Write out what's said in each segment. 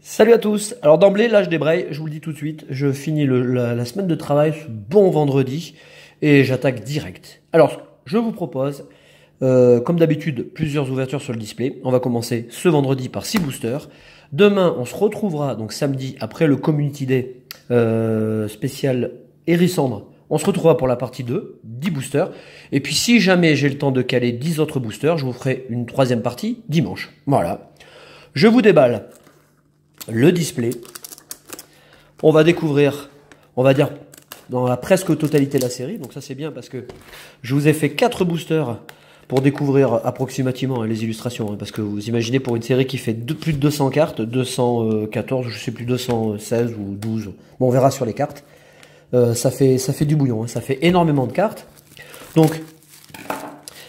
Salut à tous. Alors d'emblée, là je débraye, je vous le dis tout de suite, je finis la, semaine de travail ce bon vendredi et j'attaque direct. Alors je vous propose, euh, comme d'habitude, plusieurs ouvertures sur le display. On va commencer ce vendredi par 6 boosters. Demain, on se retrouvera donc samedi après le Community Day euh, spécial Hérissandre on se retrouvera pour la partie 2, 10 boosters. Et puis si jamais j'ai le temps de caler 10 autres boosters, je vous ferai une troisième partie dimanche. Voilà. Je vous déballe le display. On va découvrir, on va dire, dans la presque totalité de la série. Donc ça c'est bien parce que je vous ai fait 4 boosters pour découvrir approximativement hein, les illustrations. Hein, parce que vous imaginez pour une série qui fait plus de 200 cartes, 214, euh, je sais plus, 216 ou 12. on verra sur les cartes. Euh, ça, fait, ça fait du bouillon, hein. ça fait énormément de cartes. Donc,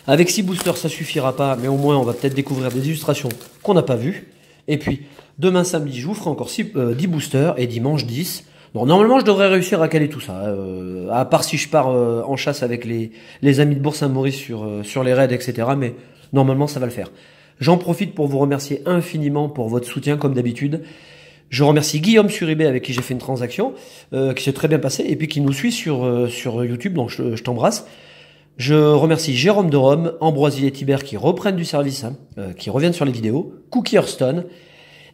avec 6 boosters, ça suffira pas, mais au moins on va peut-être découvrir des illustrations qu'on n'a pas vues. Et puis, demain samedi, je vous ferai encore 10 euh, boosters et dimanche 10. Bon, normalement, je devrais réussir à caler tout ça, hein. euh, à part si je pars en chasse avec les, amis de Bourg-Saint-Maurice sur les raids, etc. Mais normalement, ça va le faire. J'en profite pour vous remercier infiniment pour votre soutien, comme d'habitude. Je remercie Guillaume Suribet avec qui j'ai fait une transaction euh, qui s'est très bien passée et puis qui nous suit sur, euh, sur YouTube, donc je, t'embrasse. Je remercie Jérôme de Rome, Ambroisie et Tiber qui reprennent du service, hein, euh, qui reviennent sur les vidéos, Cookie Hearthstone.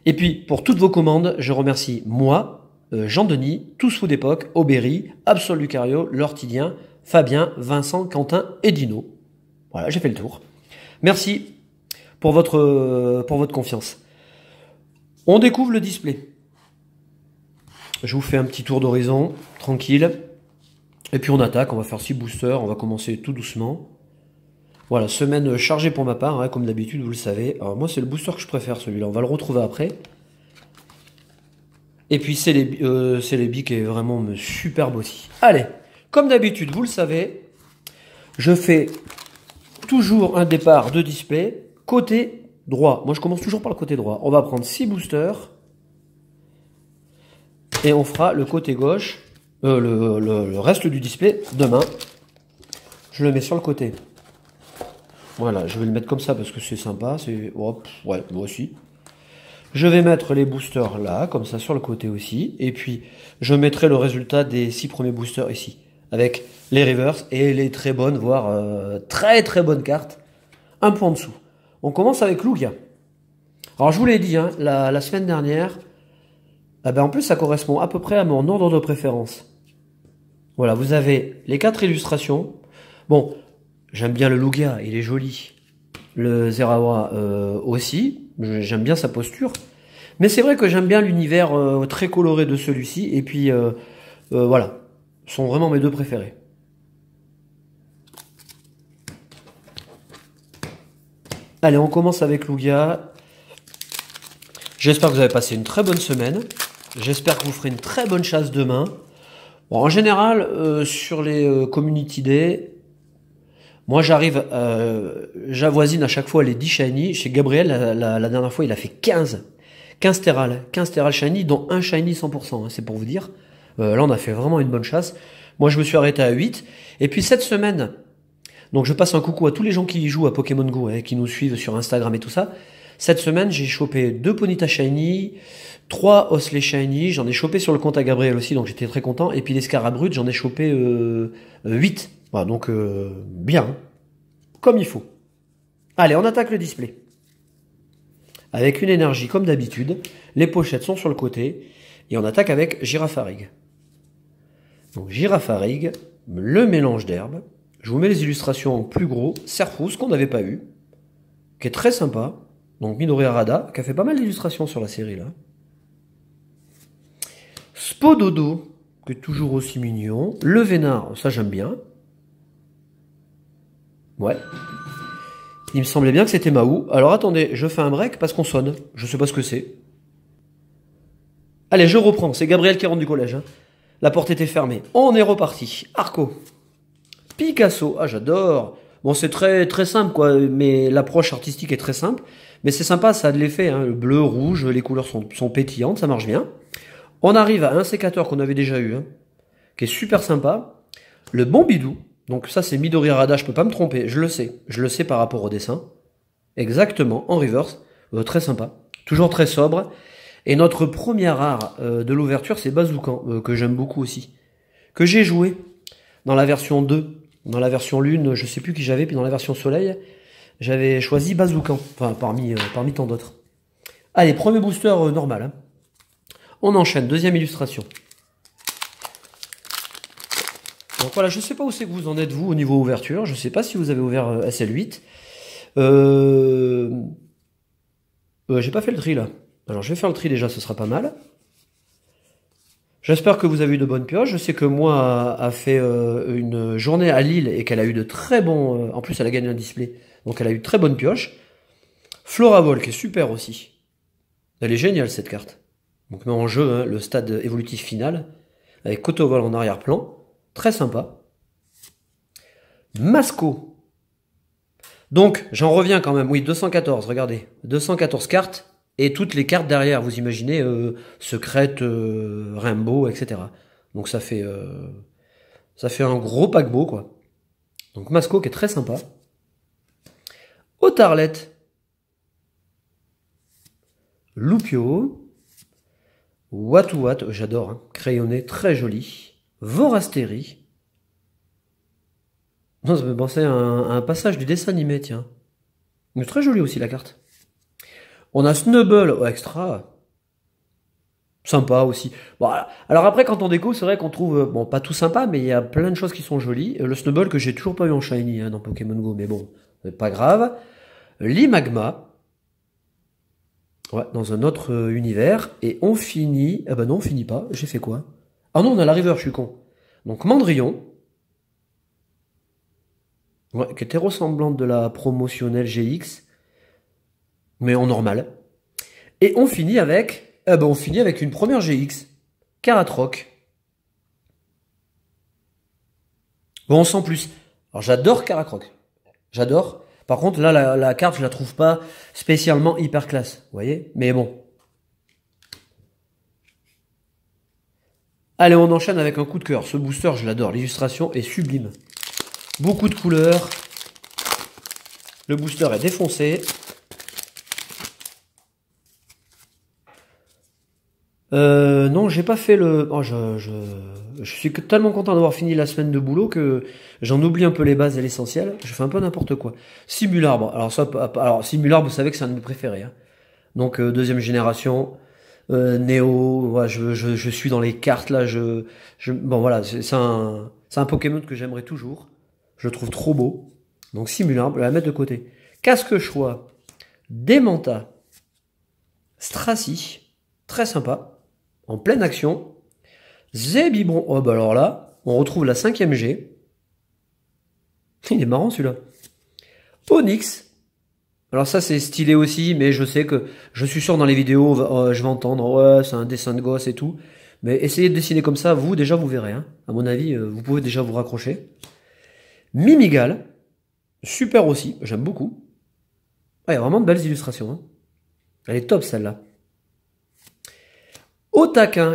Et puis pour toutes vos commandes, je remercie moi, Jean-Denis, Tous Fous d'époque, Aubéry, Absol Cario, L'Ortidien, Fabien, Vincent, Quentin et Dino. Voilà, j'ai fait le tour. Merci pour votre, pour votre confiance. On découvre le display. Je vous fais un petit tour d'horizon, tranquille. Et puis on attaque, on va faire six boosters, on va commencer tout doucement. Voilà, semaine chargée pour ma part, hein, comme d'habitude, vous le savez. Alors moi, c'est le booster que je préfère, celui-là. On va le retrouver après. Et puis c'est les, euh, les billes qui est vraiment superbe aussi. Allez, comme d'habitude, vous le savez, je fais toujours un départ de display côté droit. Moi, je commence toujours par le côté droit. On va prendre six boosters. Et on fera le côté gauche, euh, le, reste du display, demain. Je le mets sur le côté. Voilà, je vais le mettre comme ça parce que c'est sympa. C'est ouais, moi aussi. Je vais mettre les boosters là, comme ça, sur le côté aussi. Et puis, je mettrai le résultat des six premiers boosters ici. Avec les reverse et les très bonnes, voire euh, très très bonnes cartes. Un point en dessous. On commence avec Lugia. Alors je vous l'ai dit hein, la, semaine dernière, eh ben, en plus ça correspond à peu près à mon ordre de préférence. Voilà, vous avez les quatre illustrations. Bon, j'aime bien le Lugia, il est joli. Le Zerawa euh, aussi, j'aime bien sa posture. Mais c'est vrai que j'aime bien l'univers euh, très coloré de celui-ci. Et puis euh, voilà, sont vraiment mes deux préférés. Allez, on commence avec Lugia. J'espère que vous avez passé une très bonne semaine. J'espère que vous ferez une très bonne chasse demain. en général, euh, sur les euh, community day, moi j'arrive, euh, j'avoisine à chaque fois les 10 shiny. Chez Gabriel, la, dernière fois, il a fait 15. 15 terral, 15 terral shiny, dont un shiny 100%, hein, c'est pour vous dire. Euh, là, on a fait vraiment une bonne chasse. Moi, je me suis arrêté à 8. Et puis cette semaine, donc je passe un coucou à tous les gens qui y jouent à Pokémon Go, et hein, qui nous suivent sur Instagram et tout ça. Cette semaine, j'ai chopé deux Ponyta Shiny, trois Osley Shiny, j'en ai chopé sur le compte à Gabriel aussi, donc j'étais très content. Et puis les Scarabrutes, j'en ai chopé 8. Euh, euh, voilà, donc euh, bien, hein. comme il faut. Allez, on attaque le display. Avec une énergie comme d'habitude, les pochettes sont sur le côté, et on attaque avec Girafarig. Donc Girafarig, le mélange d'herbes, je vous mets les illustrations en plus gros. Serfous, qu'on n'avait pas eu, qui est très sympa. Donc Minoria Arada, qui a fait pas mal d'illustrations sur la série là. Spododo, qui est toujours aussi mignon. Le Vénard, ça j'aime bien. Ouais. Il me semblait bien que c'était Mahou. Alors attendez, je fais un break parce qu'on sonne. Je sais pas ce que c'est. Allez, je reprends. C'est Gabriel qui rentre du collège. Hein. La porte était fermée. On est reparti. Arco. Picasso, ah j'adore. Bon, c'est très très simple quoi, mais l'approche artistique est très simple. Mais c'est sympa, ça a de l'effet. Hein. bleu, rouge, les couleurs sont, pétillantes, ça marche bien. On arrive à un sécateur qu'on avait déjà eu, hein, qui est super sympa. Le Bon Bidou. donc ça c'est Midori Rada, je peux pas me tromper, je le sais. Je le sais par rapport au dessin. Exactement, en reverse. Oh, très sympa. Toujours très sobre. Et notre premier art euh, de l'ouverture, c'est Bazoukan, euh, que j'aime beaucoup aussi. Que j'ai joué dans la version 2 dans la version lune, je sais plus qui j'avais, puis dans la version soleil, j'avais choisi Bazoukan, enfin parmi, euh, parmi tant d'autres. Allez, premier booster euh, normal. Hein. On enchaîne, deuxième illustration. Donc voilà, je ne sais pas où c'est que vous en êtes vous au niveau ouverture, je ne sais pas si vous avez ouvert euh, SL8. Euh... J'ai pas fait le tri là. Alors je vais faire le tri déjà, ce sera pas mal. J'espère que vous avez eu de bonnes pioches. Je sais que moi a, fait euh, une journée à Lille et qu'elle a eu de très bons. Euh, en plus, elle a gagné un display. Donc, elle a eu de très bonnes pioches. Flora Vol, qui est super aussi. Elle est géniale, cette carte. Donc, met en jeu hein, le stade évolutif final. Avec Cotovol en arrière-plan. Très sympa. Masco. Donc, j'en reviens quand même. Oui, 214, regardez. 214 cartes et toutes les cartes derrière. Vous imaginez euh, secrète, euh, Rainbow, etc. Donc ça fait euh, ça fait un gros paquebot quoi. Donc Masco qui est très sympa. Otarlette, Lupio, Watuat, j'adore, hein. crayonné, très joli, Vorasteri ça me pensait un, un passage du dessin animé, tiens. Mais très joli aussi la carte. On a Snubble, oh, extra. Sympa aussi. Voilà. Alors après, quand on découvre, c'est vrai qu'on trouve, euh, bon, pas tout sympa, mais il y a plein de choses qui sont jolies. Euh, le Snubble que j'ai toujours pas eu en Shiny hein, dans Pokémon Go, mais bon, pas grave. L'Imagma. Ouais, dans un autre euh, univers. Et on finit. Ah bah non, on finit pas. J'ai fait quoi Ah non, on a la River, je suis con. Donc Mandrillon. Ouais, qui était ressemblante de la promotionnelle GX mais en normal. Et on finit avec, ah ben, on finit avec une première GX, Karatroc. Bon, sans plus. Alors j'adore Karatrock J'adore. Par contre, là, la, la, carte, je la trouve pas spécialement hyper classe. Vous voyez Mais bon. Allez, on enchaîne avec un coup de cœur. Ce booster, je l'adore. L'illustration est sublime. Beaucoup de couleurs. Le booster est défoncé. Euh, non, j'ai pas fait le. Oh, je, je, je, suis tellement content d'avoir fini la semaine de boulot que j'en oublie un peu les bases et l'essentiel. Je fais un peu n'importe quoi. Simularbre. Alors ça, alors Simularbre, vous savez que c'est un de mes préférés. Hein. Donc euh, deuxième génération, euh, Neo. je, je, je, suis dans les cartes là. Je, je bon voilà, c'est un, c'est un Pokémon que j'aimerais toujours. Je le trouve trop beau. Donc Simularbre, la mettre de côté. Casque choix, Dementa, Stracy, très sympa en pleine action. Zebibron. alors là, on retrouve la 5ème G. Il est marrant celui-là. Onyx. Alors ça c'est stylé aussi, mais je sais que je suis sûr dans les vidéos, euh, je vais entendre, ouais c'est un dessin de gosse et tout. Mais essayez de dessiner comme ça, vous déjà vous verrez. Hein. À mon avis, euh, vous pouvez déjà vous raccrocher. Mimigal, super aussi, j'aime beaucoup. Ah, il y a vraiment de belles illustrations. Hein. Elle est top celle-là au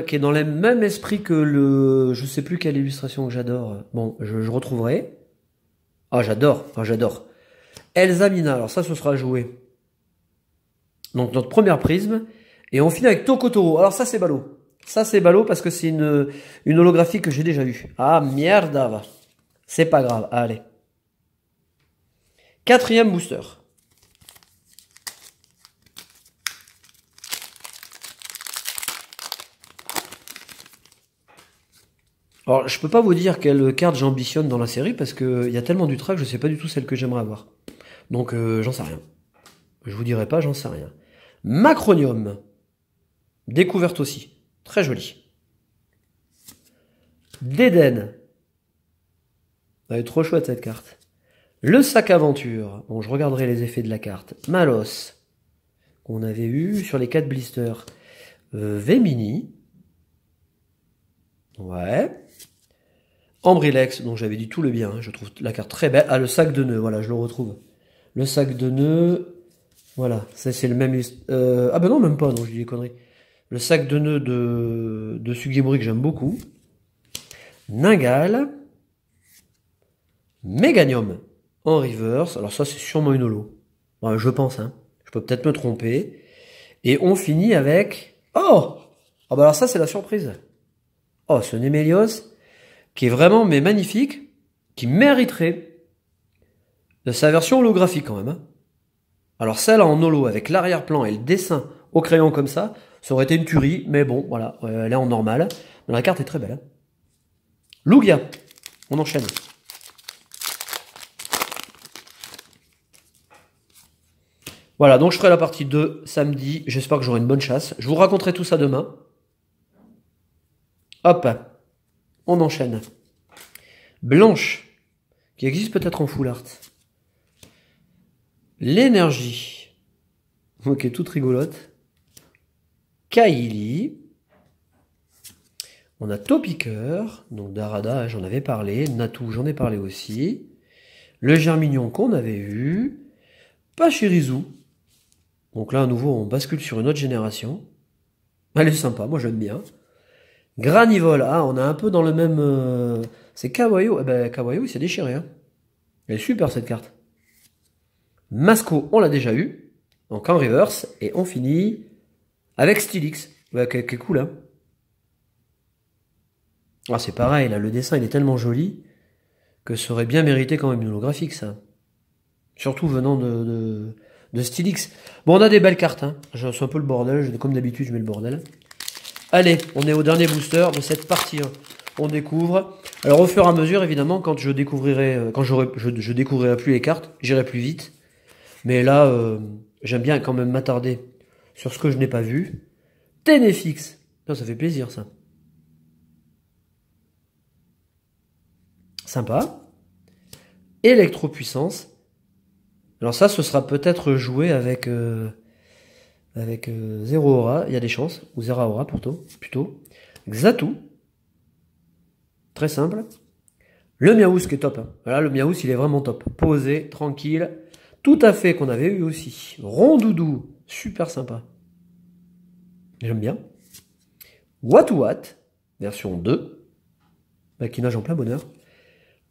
qui est dans le même esprit que le... Je sais plus quelle illustration que j'adore. Bon, je, retrouverai. Ah, j'adore, enfin ah, j'adore. Elsa alors ça, ce sera joué. Donc notre première prisme. Et on finit avec Tokotoro. Alors ça, c'est ballot. Ça, c'est ballot parce que c'est une, une holographie que j'ai déjà vue. Ah, merde. C'est pas grave, allez. Quatrième booster. Alors, je peux pas vous dire quelle carte j'ambitionne dans la série parce qu'il y a tellement du track, je sais pas du tout celle que j'aimerais avoir. Donc, euh, j'en sais rien. Je vous dirai pas, j'en sais rien. Macronium. Découverte aussi. Très jolie. D'Eden. Elle est trop chouette cette carte. Le sac aventure. Bon, je regarderai les effets de la carte. Malos. Qu'on avait eu sur les 4 blisters. Euh, Vemini. Ouais. Ambrilex, donc j'avais dit tout le bien, hein, je trouve la carte très belle. Ah, le sac de nœuds, voilà, je le retrouve. Le sac de nœuds, voilà, ça c'est le même... Euh, ah ben non, même pas, Donc je dis des conneries. Le sac de nœuds de, de que j'aime beaucoup. Ningal. Meganium en reverse. Alors ça c'est sûrement une holo. je pense, hein. Je peux peut-être me tromper. Et on finit avec... Oh Ah bah ben alors ça c'est la surprise. Oh, ce Némélios qui est vraiment mais magnifique, qui mériterait de sa version holographique quand même. Hein. Alors celle en holo avec l'arrière-plan et le dessin au crayon comme ça, ça aurait été une tuerie, mais bon, voilà, euh, elle est en normal. la carte est très belle. Hein. Lugia, on enchaîne. Voilà, donc je ferai la partie 2 samedi. J'espère que j'aurai une bonne chasse. Je vous raconterai tout ça demain. Hop on enchaîne. Blanche, qui existe peut-être en full art. L'énergie, ok, toute rigolote. Kaili. On a Topiqueur, donc Darada, j'en avais parlé. Natou, j'en ai parlé aussi. Le Germignon qu'on avait eu. Pachirizu. Donc là, à nouveau, on bascule sur une autre génération. Elle est sympa, moi j'aime bien. Granivol, ah, hein, on a un peu dans le même. Euh, c'est Kawayo. Eh ben, Kawayo, il s'est déchiré. Hein. Elle est super cette carte. Masco, on l'a déjà eu. Donc en reverse. Et on finit avec Stylix. Ouais, qui est cool, hein. Ah, c'est pareil, là, le dessin, il est tellement joli que ça aurait bien mérité quand même une holographique, ça. Surtout venant de, de, Stylix. Bon, on a des belles cartes, hein. Je- C'est un peu le bordel. Comme d'habitude, je mets le bordel. Allez, on est au dernier booster de cette partie. On découvre. Alors au fur et à mesure, évidemment, quand je découvrirai, euh, quand je, je découvrirai plus les cartes, j'irai plus vite. Mais là, euh, j'aime bien quand même m'attarder sur ce que je n'ai pas vu. Ténéfix. ça fait plaisir ça. Sympa. Électropuissance. Alors ça, ce sera peut-être joué avec. Euh, avec 0 euh, Aura, il y a des chances, ou zéro Aura plutôt, plutôt. Xatu, très simple. Le Miaous qui est top. Hein. Voilà, le Miaous, il est vraiment top. Posé, tranquille, tout à fait, qu'on avait eu aussi. Rondoudou, super sympa. J'aime bien. What version 2. Maquillage en plein bonheur.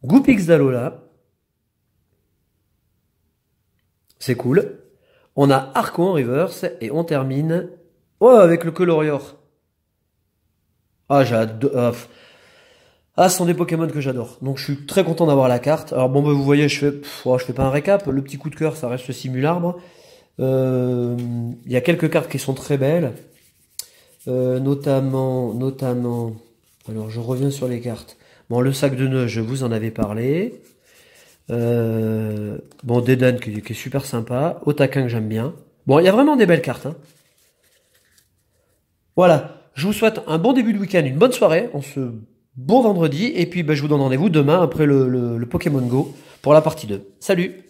Goupix Dalola. C'est cool. On a Arco en reverse et on termine oh, avec le Colorior. Ah, j'adore. Euh, ah, ce sont des Pokémon que j'adore. Donc, je suis très content d'avoir la carte. Alors, bon, bah, vous voyez, je fais, oh, je fais pas un récap. Le petit coup de cœur, ça reste le Simularbre. Euh, il y a quelques cartes qui sont très belles. Euh, notamment, notamment. Alors, je reviens sur les cartes. Bon, le sac de nœuds, je vous en avais parlé. Euh, bon, Dedan qui, est super sympa. Otaquin que j'aime bien. Bon, il y a vraiment des belles cartes. Hein. Voilà. Je vous souhaite un bon début de week-end, une bonne soirée. en ce bon vendredi. Et puis, ben, je vous donne rendez-vous demain après le, le Pokémon Go pour la partie 2. Salut